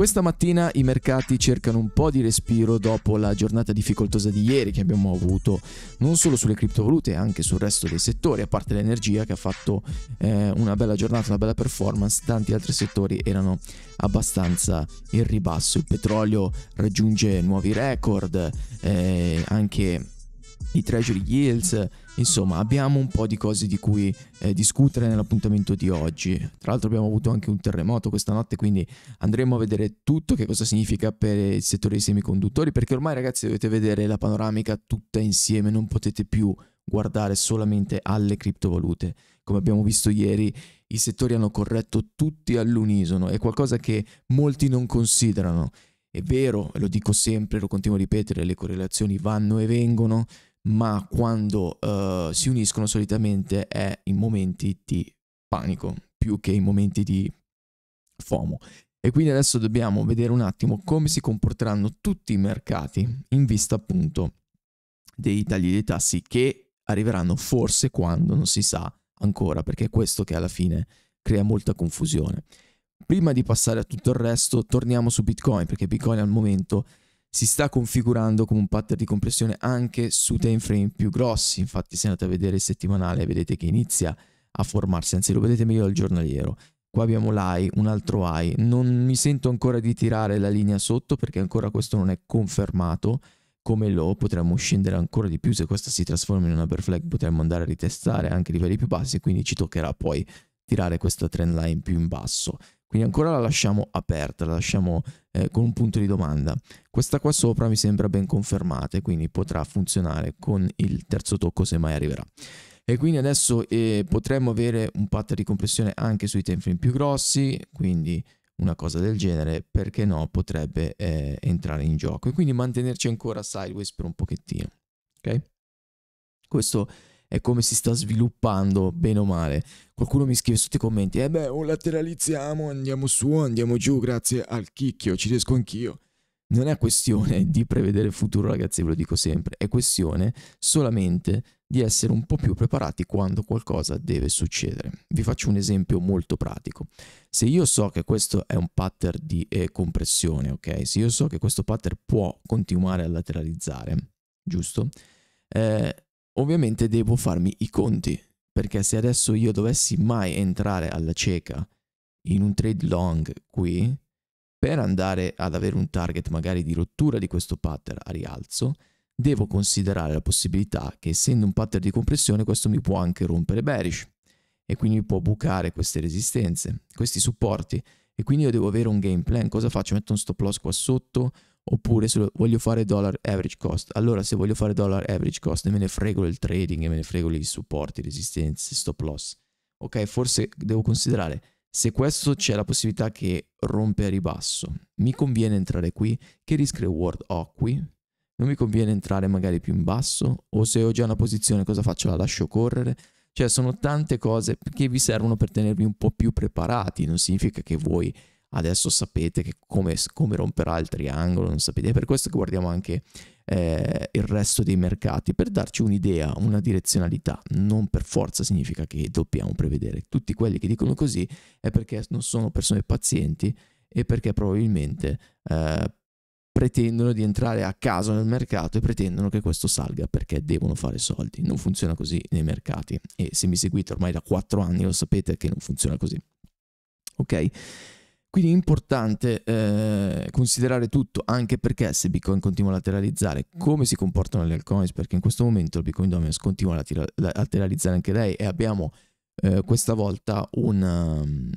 Questa mattina i mercati cercano un po' di respiro dopo la giornata difficoltosa di ieri che abbiamo avuto non solo sulle criptovalute, anche sul resto dei settori, a parte l'energia che ha fatto eh, una bella giornata, una bella performance, tanti altri settori erano abbastanza in ribasso. Il petrolio raggiunge nuovi record, eh, anche i treasury yields, insomma abbiamo un po' di cose di cui eh, discutere nell'appuntamento di oggi. Tra l'altro abbiamo avuto anche un terremoto questa notte, quindi andremo a vedere tutto che cosa significa per il settore dei semiconduttori, perché ormai ragazzi dovete vedere la panoramica tutta insieme, non potete più guardare solamente alle criptovalute. Come abbiamo visto ieri, i settori hanno corretto tutti all'unisono, è qualcosa che molti non considerano. È vero, lo dico sempre, lo continuo a ripetere, le correlazioni vanno e vengono, ma quando uh, si uniscono solitamente è in momenti di panico più che in momenti di FOMO. E quindi adesso dobbiamo vedere un attimo come si comporteranno tutti i mercati in vista appunto dei tagli dei tassi che arriveranno forse quando non si sa ancora, perché è questo che alla fine crea molta confusione. Prima di passare a tutto il resto, torniamo su Bitcoin, perché Bitcoin al momento si sta configurando come un pattern di compressione anche su time frame più grossi. Infatti, se andate a vedere il settimanale, vedete che inizia a formarsi, anzi, lo vedete meglio al giornaliero. Qua abbiamo l'AI, un altro AI. Non mi sento ancora di tirare la linea sotto perché ancora questo non è confermato. Come lo potremmo scendere ancora di più se questa si trasforma in una bear flag, potremmo andare a ritestare anche livelli più bassi, quindi ci toccherà poi tirare questa trend line più in basso. Quindi ancora la lasciamo aperta, la lasciamo eh, con un punto di domanda. Questa qua sopra mi sembra ben confermata e quindi potrà funzionare con il terzo tocco se mai arriverà. E quindi adesso eh, potremmo avere un pattern di compressione anche sui tempi più grossi, quindi una cosa del genere, perché no, potrebbe eh, entrare in gioco. E quindi mantenerci ancora sideways per un pochettino. Ok? Questo e come si sta sviluppando, bene o male. Qualcuno mi scrive sotto i commenti, eh beh, o lateralizziamo, andiamo su, andiamo giù, grazie al chicchio, ci riesco anch'io. Non è questione di prevedere il futuro, ragazzi, ve lo dico sempre, è questione solamente di essere un po' più preparati quando qualcosa deve succedere. Vi faccio un esempio molto pratico. Se io so che questo è un pattern di eh, compressione, ok? Se io so che questo pattern può continuare a lateralizzare, giusto? Eh, Ovviamente devo farmi i conti, perché se adesso io dovessi mai entrare alla cieca in un trade long qui, per andare ad avere un target magari di rottura di questo pattern a rialzo, devo considerare la possibilità che essendo un pattern di compressione questo mi può anche rompere bearish e quindi mi può bucare queste resistenze, questi supporti e quindi io devo avere un game plan, cosa faccio? Metto un stop loss qua sotto oppure se voglio fare dollar average cost. Allora se voglio fare dollar average cost me ne frego il trading, me ne frego i supporti, resistenze, stop loss. Ok, forse devo considerare se questo c'è la possibilità che rompe a ribasso. Mi conviene entrare qui, che risk reward ho qui? Non mi conviene entrare magari più in basso o se ho già una posizione cosa faccio? La lascio correre? Cioè sono tante cose che vi servono per tenervi un po' più preparati, non significa che voi adesso sapete come, come, romperà il triangolo, non sapete. È per questo che guardiamo anche eh, il resto dei mercati, per darci un'idea, una direzionalità. Non per forza significa che dobbiamo prevedere. Tutti quelli che dicono così è perché non sono persone pazienti e perché probabilmente eh, pretendono di entrare a caso nel mercato e pretendono che questo salga perché devono fare soldi. Non funziona così nei mercati e se mi seguite ormai da 4 anni lo sapete che non funziona così. Ok? Quindi è importante eh, considerare tutto, anche perché se Bitcoin continua a lateralizzare, mm. come si comportano le altcoins, perché in questo momento il Bitcoin Dominance continua a lateralizzare anche lei e abbiamo eh, questa volta una, um,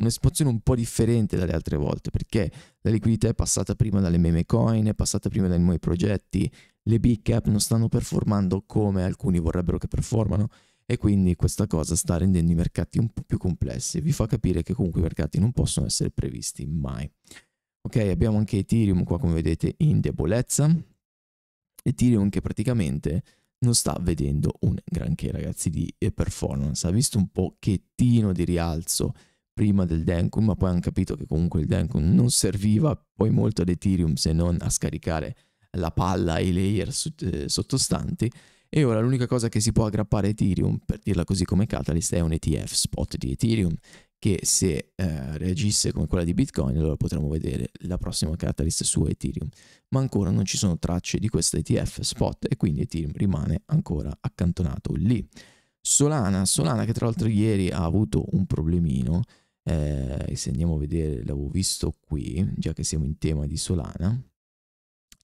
un'esposizione un po' differente dalle altre volte, perché la liquidità è passata prima dalle meme coin, è passata prima dai nuovi progetti, le big cap non stanno performando come alcuni vorrebbero che performano e quindi questa cosa sta rendendo i mercati un po' più complessi, vi fa capire che comunque i mercati non possono essere previsti mai. Ok, abbiamo anche Ethereum qua come vedete in debolezza, Ethereum che praticamente non sta vedendo un granché ragazzi di eh, performance, ha visto un pochettino di rialzo prima del Denkun, ma poi hanno capito che comunque il Denkun non serviva poi molto ad Ethereum se non a scaricare la palla e i layer eh, sottostanti e ora l'unica cosa che si può aggrappare a Ethereum, per dirla così come Catalyst, è un ETF spot di Ethereum che se eh, reagisse come quella di Bitcoin allora potremmo vedere la prossima Catalyst su Ethereum. Ma ancora non ci sono tracce di questo ETF spot e quindi Ethereum rimane ancora accantonato lì. Solana, Solana che tra l'altro ieri ha avuto un problemino, eh, se andiamo a vedere l'avevo visto qui, già che siamo in tema di Solana,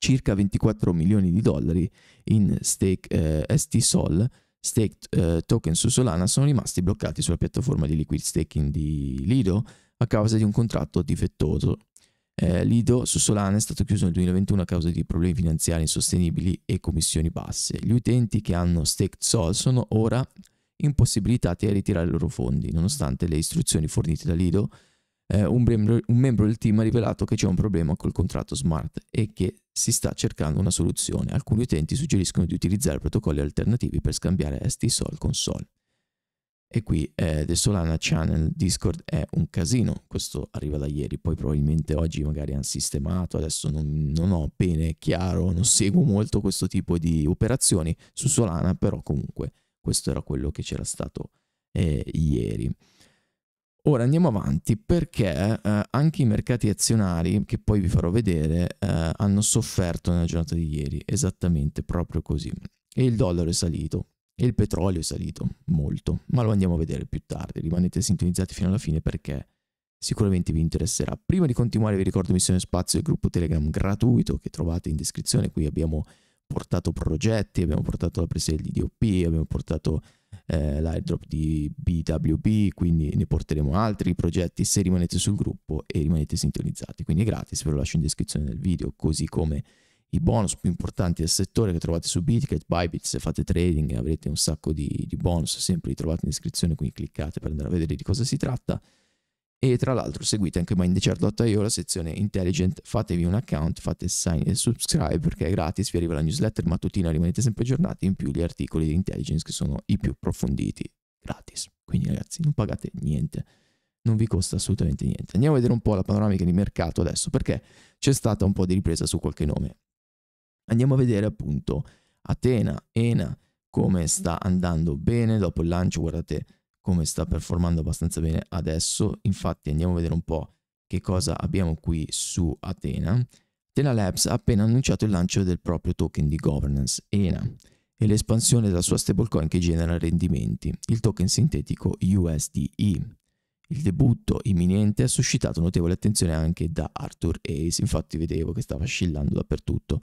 circa 24 milioni di dollari in stake eh, ST Sol, stake eh, token su Solana, sono rimasti bloccati sulla piattaforma di liquid staking di Lido a causa di un contratto difettoso. Eh, Lido su Solana è stato chiuso nel 2021 a causa di problemi finanziari insostenibili e commissioni basse. Gli utenti che hanno staked Sol sono ora impossibilitati a ritirare i loro fondi, nonostante le istruzioni fornite da Lido eh, un, membro, un membro del team ha rivelato che c'è un problema col contratto smart e che si sta cercando una soluzione. Alcuni utenti suggeriscono di utilizzare protocolli alternativi per scambiare STSOL con SOL. E qui eh, The Solana Channel Discord è un casino, questo arriva da ieri, poi probabilmente oggi magari hanno sistemato, adesso non, non ho bene chiaro, non seguo molto questo tipo di operazioni su Solana, però comunque questo era quello che c'era stato eh, ieri. Ora andiamo avanti perché eh, anche i mercati azionari, che poi vi farò vedere, eh, hanno sofferto nella giornata di ieri, esattamente proprio così. E il dollaro è salito, e il petrolio è salito molto, ma lo andiamo a vedere più tardi, rimanete sintonizzati fino alla fine perché sicuramente vi interesserà. Prima di continuare vi ricordo Missione Spazio, il gruppo Telegram gratuito che trovate in descrizione, qui abbiamo portato progetti, abbiamo portato la presa di DOP, abbiamo portato eh, l'airdrop di BWB, quindi ne porteremo altri progetti se rimanete sul gruppo e rimanete sintonizzati. Quindi è gratis, ve lo lascio in descrizione del video, così come i bonus più importanti del settore che trovate su Bitget, Bybit, se fate trading avrete un sacco di, di bonus, sempre li trovate in descrizione, quindi cliccate per andare a vedere di cosa si tratta. E tra l'altro seguite anche mindchart.io la sezione intelligent, fatevi un account, fate sign e subscribe perché è gratis, vi arriva la newsletter mattutina, rimanete sempre aggiornati, in più gli articoli di intelligence che sono i più approfonditi, gratis. Quindi ragazzi non pagate niente, non vi costa assolutamente niente. Andiamo a vedere un po' la panoramica di mercato adesso perché c'è stata un po' di ripresa su qualche nome. Andiamo a vedere appunto Atena, Ena, come sta andando bene dopo il lancio, guardate come sta performando abbastanza bene adesso. Infatti andiamo a vedere un po' che cosa abbiamo qui su Atena. Atena Labs ha appena annunciato il lancio del proprio token di governance, ENA, e l'espansione della sua stablecoin che genera rendimenti, il token sintetico USDE. Il debutto imminente ha suscitato notevole attenzione anche da Arthur Ace, infatti vedevo che stava scillando dappertutto,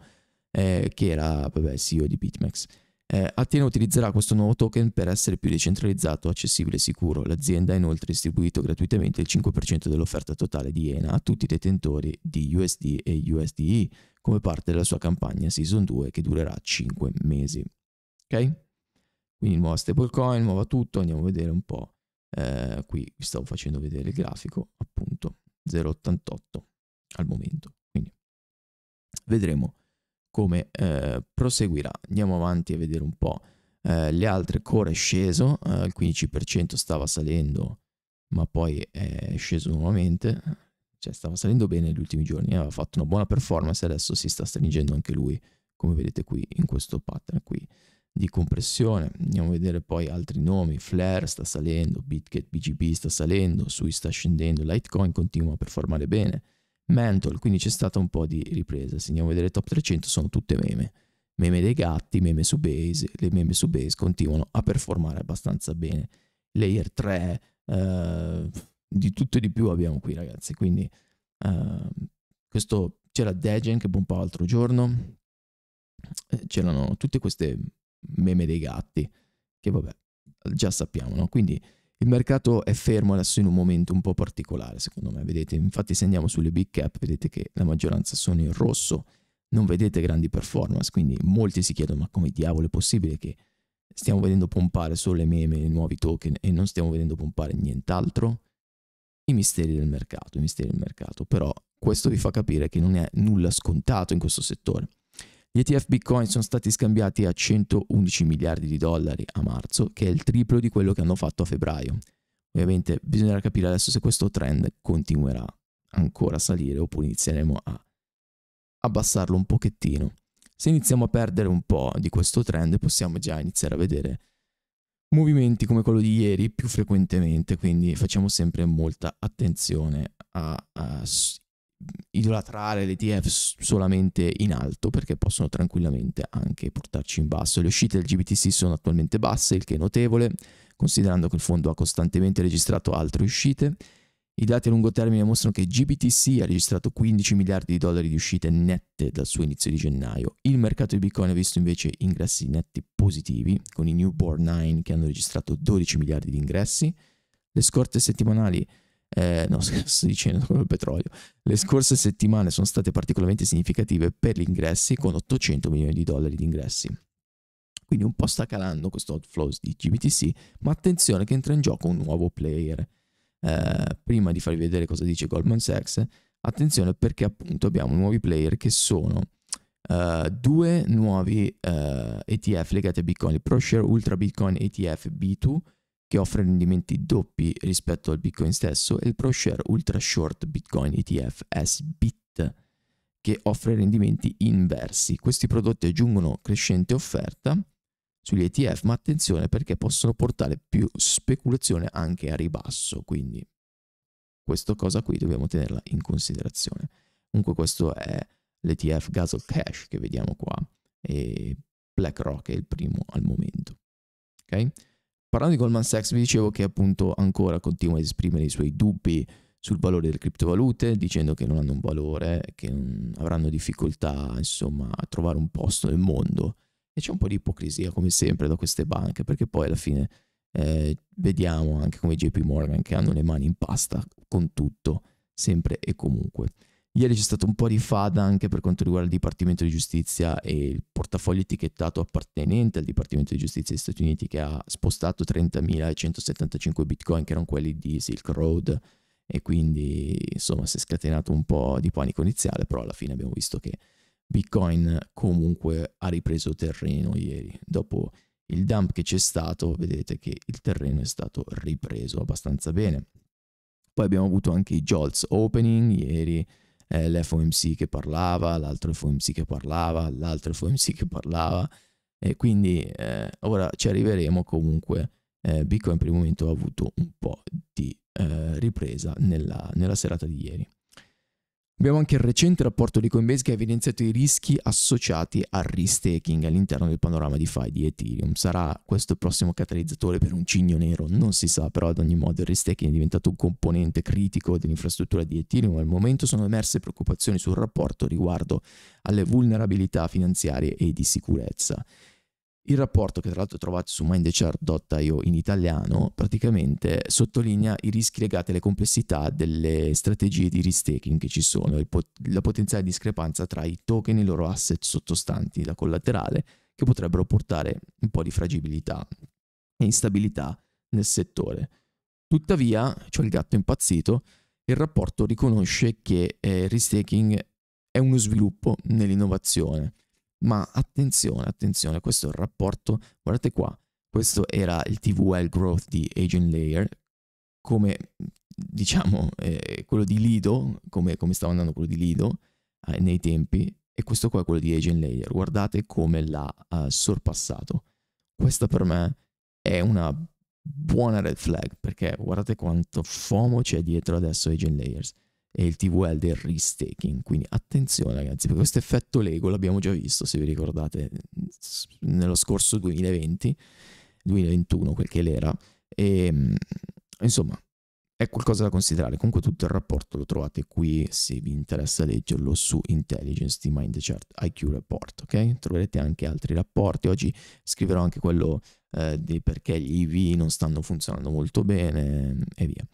eh, che era vabbè, CEO di BitMEX. Eh, Atena utilizzerà questo nuovo token per essere più decentralizzato, accessibile e sicuro. L'azienda ha inoltre distribuito gratuitamente il 5% dell'offerta totale di ENA a tutti i detentori di USD e USDI come parte della sua campagna Season 2 che durerà 5 mesi. Ok? Quindi nuova stablecoin, nuova tutto, andiamo a vedere un po'. Eh, qui vi stavo facendo vedere il grafico, appunto 0,88 al momento. Quindi vedremo come eh, proseguirà. Andiamo avanti a vedere un po' eh, le altre core è sceso, eh, il 15% stava salendo, ma poi è sceso nuovamente, cioè stava salendo bene negli ultimi giorni, aveva fatto una buona performance e adesso si sta stringendo anche lui, come vedete qui in questo pattern qui di compressione. Andiamo a vedere poi altri nomi, Flare sta salendo, Bitget BGB sta salendo, Sui sta scendendo, Litecoin continua a performare bene. Mental, quindi c'è stata un po' di ripresa. Se andiamo a vedere le top 300 sono tutte meme. Meme dei gatti, meme su base, le meme su base continuano a performare abbastanza bene. Layer 3, eh, di tutto e di più abbiamo qui ragazzi, quindi eh, questo c'era Degen che pompava l'altro giorno, eh, c'erano tutte queste meme dei gatti, che vabbè, già sappiamo, no? Quindi il mercato è fermo adesso in un momento un po' particolare, secondo me, vedete, infatti se andiamo sulle big cap vedete che la maggioranza sono in rosso, non vedete grandi performance, quindi molti si chiedono ma come diavolo è possibile che stiamo vedendo pompare solo le meme, i nuovi token e non stiamo vedendo pompare nient'altro? I misteri del mercato, i misteri del mercato, però questo vi fa capire che non è nulla scontato in questo settore. Gli ETF Bitcoin sono stati scambiati a 111 miliardi di dollari a marzo, che è il triplo di quello che hanno fatto a febbraio. Ovviamente bisognerà capire adesso se questo trend continuerà ancora a salire oppure inizieremo a abbassarlo un pochettino. Se iniziamo a perdere un po' di questo trend possiamo già iniziare a vedere movimenti come quello di ieri più frequentemente, quindi facciamo sempre molta attenzione a, a idolatrare le ETF solamente in alto perché possono tranquillamente anche portarci in basso. Le uscite del GBTC sono attualmente basse, il che è notevole, considerando che il fondo ha costantemente registrato altre uscite. I dati a lungo termine mostrano che GBTC ha registrato 15 miliardi di dollari di uscite nette dal suo inizio di gennaio. Il mercato di Bitcoin ha visto invece ingressi netti positivi, con i Newborn 9 che hanno registrato 12 miliardi di ingressi. Le scorte settimanali eh, no, sto dicendo come il petrolio. Le scorse settimane sono state particolarmente significative per gli ingressi, con 800 milioni di dollari di ingressi. Quindi un po' sta calando questo outflow di GBTC, ma attenzione che entra in gioco un nuovo player. Eh, prima di farvi vedere cosa dice Goldman Sachs, attenzione perché appunto abbiamo nuovi player che sono Uh, due nuovi uh, eh, ETF legati a Bitcoin, il ProShare Ultra Bitcoin ETF B2 che offre rendimenti doppi rispetto al Bitcoin stesso, e il ProShare Ultra Short Bitcoin ETF SBIT, che offre rendimenti inversi. Questi prodotti aggiungono crescente offerta sugli ETF, ma attenzione perché possono portare più speculazione anche a ribasso, quindi questa cosa qui dobbiamo tenerla in considerazione. Comunque questo è l'ETF Gasol Cash che vediamo qua e BlackRock è il primo al momento. Okay? Parlando di Goldman Sachs vi dicevo che appunto ancora continua ad esprimere i suoi dubbi sul valore delle criptovalute, dicendo che non hanno un valore, che avranno difficoltà insomma a trovare un posto nel mondo. E c'è un po' di ipocrisia come sempre da queste banche, perché poi alla fine eh, vediamo anche come JP Morgan che hanno le mani in pasta con tutto, sempre e comunque. Ieri c'è stato un po' di fada anche per quanto riguarda il Dipartimento di Giustizia e il portafoglio etichettato appartenente al Dipartimento di Giustizia degli Stati Uniti che ha spostato 30.175 bitcoin che erano quelli di Silk Road e quindi insomma si è scatenato un po' di panico iniziale, però alla fine abbiamo visto che Bitcoin comunque ha ripreso terreno ieri. Dopo il dump che c'è stato, vedete che il terreno è stato ripreso abbastanza bene. Poi abbiamo avuto anche i JOLTS opening ieri eh, l'FOMC che parlava, l'altro FOMC che parlava, l'altro FOMC che parlava e quindi eh, ora ci arriveremo comunque. Eh, Bitcoin per il momento ha avuto un po' di eh, ripresa nella, nella serata di ieri. Abbiamo anche il recente rapporto di Coinbase che ha evidenziato i rischi associati al restaking all'interno del panorama di FI di Ethereum. Sarà questo il prossimo catalizzatore per un cigno nero? Non si sa, però ad ogni modo il restaking è diventato un componente critico dell'infrastruttura di Ethereum. Al momento sono emerse preoccupazioni sul rapporto riguardo alle vulnerabilità finanziarie e di sicurezza. Il rapporto, che tra l'altro trovate su mindechart.io in italiano, praticamente sottolinea i rischi legati alle complessità delle strategie di ristaking che ci sono, pot- la potenziale discrepanza tra i token e i loro asset sottostanti la collaterale, che potrebbero portare un po' di fragilità e instabilità nel settore. Tuttavia, cioè il gatto impazzito, il rapporto riconosce che il eh, restaking è uno sviluppo nell'innovazione ma attenzione, attenzione, questo è il rapporto, guardate qua, questo era il TVL Growth di Agent Layer, come diciamo eh, quello di Lido, come, come, stava andando quello di Lido eh, nei tempi, e questo qua è quello di Agent Layer. Guardate come l'ha uh, sorpassato. Questa per me è una buona red flag, perché guardate quanto FOMO c'è dietro adesso Agent Layers e il TVL del restaking. Quindi attenzione ragazzi, perché questo effetto Lego l'abbiamo già visto, se vi ricordate, nello scorso 2020, 2021 quel che l'era. E, ehm, insomma, è qualcosa da considerare. Comunque tutto il rapporto lo trovate qui, se vi interessa leggerlo, su Intelligence di MindChart IQ Report, ok? Troverete anche altri rapporti. Oggi scriverò anche quello eh, di perché gli IV non stanno funzionando molto bene e via.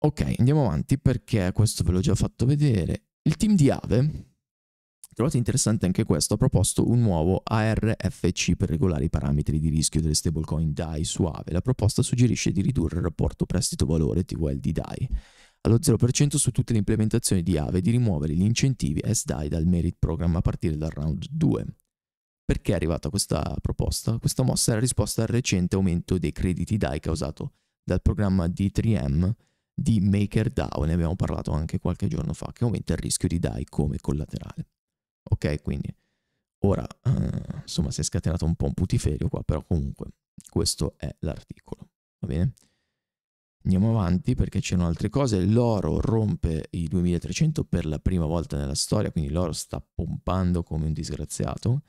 Ok, andiamo avanti perché questo ve l'ho già fatto vedere. Il team di Ave, trovato interessante anche questo, ha proposto un nuovo ARFC per regolare i parametri di rischio delle stablecoin DAI su Ave. La proposta suggerisce di ridurre il rapporto prestito-valore TVL DAI allo 0% su tutte le implementazioni di Ave e di rimuovere gli incentivi SDAI dal Merit Program a partire dal round 2. Perché è arrivata questa proposta? Questa mossa è la risposta al recente aumento dei crediti DAI causato dal programma D3M di MakerDAO, ne abbiamo parlato anche qualche giorno fa, che aumenta il rischio di DAI come collaterale. Ok, quindi ora eh, insomma si è scatenato un po' un putiferio qua, però comunque questo è l'articolo, va bene? Andiamo avanti perché c'erano altre cose, l'oro rompe i 2300 per la prima volta nella storia, quindi l'oro sta pompando come un disgraziato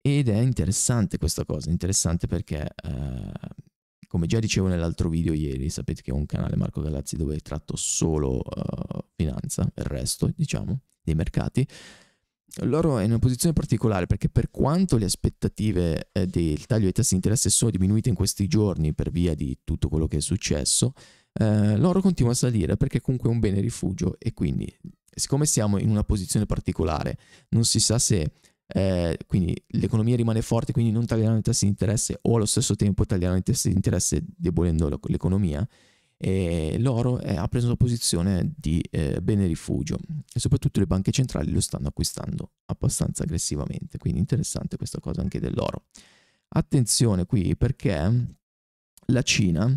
ed è interessante questa cosa, interessante perché eh, come già dicevo nell'altro video ieri, sapete che ho un canale Marco Galazzi dove tratto solo uh, finanza, il resto, diciamo, dei mercati. L'oro è in una posizione particolare perché per quanto le aspettative eh, del taglio dei tassi di interesse sono diminuite in questi giorni per via di tutto quello che è successo, eh, l'oro continua a salire perché comunque è un bene rifugio e quindi siccome siamo in una posizione particolare, non si sa se eh, quindi l'economia rimane forte, quindi non taglieranno i tassi di interesse o allo stesso tempo taglieranno i tassi di interesse debolendo l'economia. E l'oro è, eh, ha preso una posizione di eh, bene rifugio e soprattutto le banche centrali lo stanno acquistando abbastanza aggressivamente, quindi interessante questa cosa anche dell'oro. Attenzione qui perché la Cina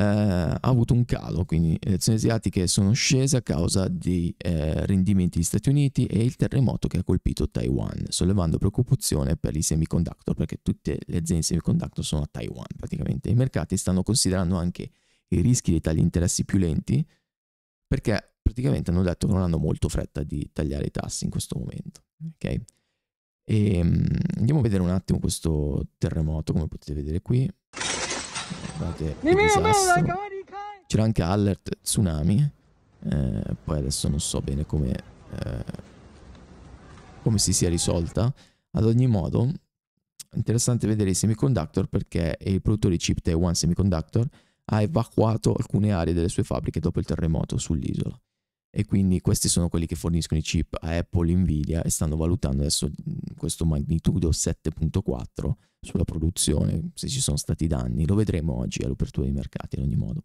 eh, ha avuto un calo, quindi le azioni asiatiche sono scese a causa dei eh, rendimenti degli Stati Uniti e il terremoto che ha colpito Taiwan, sollevando preoccupazione per i semiconductor, perché tutte le aziende semiconductor sono a Taiwan praticamente. I mercati stanno considerando anche i rischi di tagli interessi più lenti, perché praticamente hanno detto che non hanno molto fretta di tagliare i tassi in questo momento. Okay? E, ehm, andiamo a vedere un attimo questo terremoto, come potete vedere qui. Guardate, C'era anche alert tsunami. Eh, poi adesso non so bene come, eh, come si sia risolta. Ad ogni modo, interessante vedere i semiconductor perché il produttore di chip Taiwan Semiconductor ha evacuato alcune aree delle sue fabbriche dopo il terremoto sull'isola. E quindi questi sono quelli che forniscono i chip a Apple, Nvidia e stanno valutando adesso mm, questo magnitudo 7.4 sulla produzione, se ci sono stati danni, lo vedremo oggi all'apertura dei mercati in ogni modo.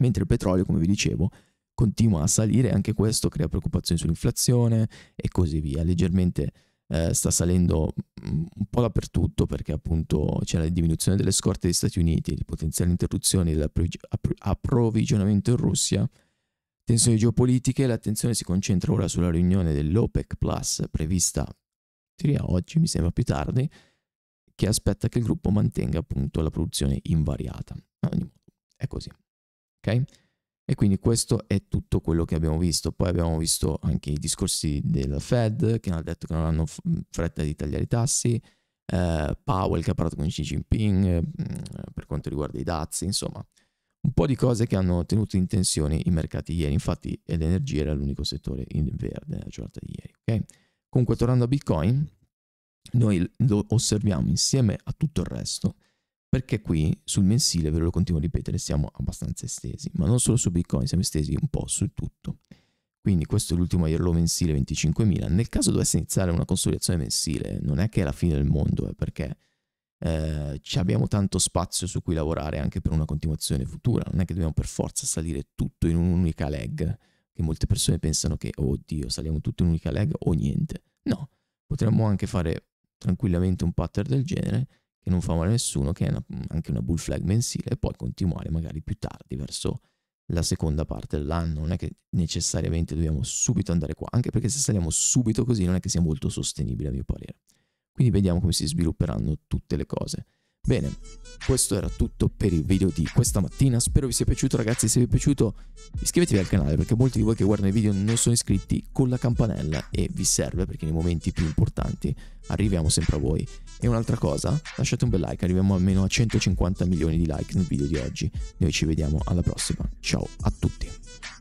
Mentre il petrolio, come vi dicevo, continua a salire, anche questo crea preoccupazioni sull'inflazione e così via. Leggermente eh, sta salendo mm, un po' dappertutto perché appunto c'è la diminuzione delle scorte degli Stati Uniti, le potenziali interruzioni dell'approvvigionamento in Russia, tensioni geopolitiche, l'attenzione si concentra ora sulla riunione dell'OPEC Plus prevista oggi, mi sembra più tardi, che aspetta che il gruppo mantenga appunto la produzione invariata. è così. Ok? E quindi questo è tutto quello che abbiamo visto. Poi abbiamo visto anche i discorsi della Fed che hanno detto che non hanno mm, fretta di tagliare i tassi, eh, Powell che ha parlato con Xi Jinping eh, per quanto riguarda i dazi, insomma, un po' di cose che hanno tenuto in tensione i mercati ieri. Infatti l'energia era l'unico settore in verde la giornata di ieri. Okay? Comunque tornando a Bitcoin, noi lo osserviamo insieme a tutto il resto, perché qui sul mensile, ve lo continuo a ripetere, siamo abbastanza estesi, ma non solo su Bitcoin, siamo estesi un po' su tutto. Quindi questo è l'ultimo year mensile 25.000. Nel caso dovesse iniziare una consolidazione mensile, non è che è la fine del mondo, è eh, perché eh, abbiamo tanto spazio su cui lavorare anche per una continuazione futura. Non è che dobbiamo per forza salire tutto in un'unica leg, che molte persone pensano che, oddio, oh, saliamo tutto in un'unica leg o niente. No, potremmo anche fare tranquillamente un pattern del genere che non fa male a nessuno, che è una, anche una bull flag mensile, e poi continuare magari più tardi verso la seconda parte dell'anno. Non è che necessariamente dobbiamo subito andare qua, anche perché se saliamo subito così non è che sia molto sostenibile a mio parere. Quindi vediamo come si svilupperanno tutte le cose. Bene, questo era tutto per il video di questa mattina, spero vi sia piaciuto ragazzi, se vi è piaciuto iscrivetevi al canale perché molti di voi che guardano i video non sono iscritti con la campanella e vi serve perché nei momenti più importanti arriviamo sempre a voi. E un'altra cosa, lasciate un bel like, arriviamo almeno a 150 milioni di like nel video di oggi, noi ci vediamo alla prossima, ciao a tutti.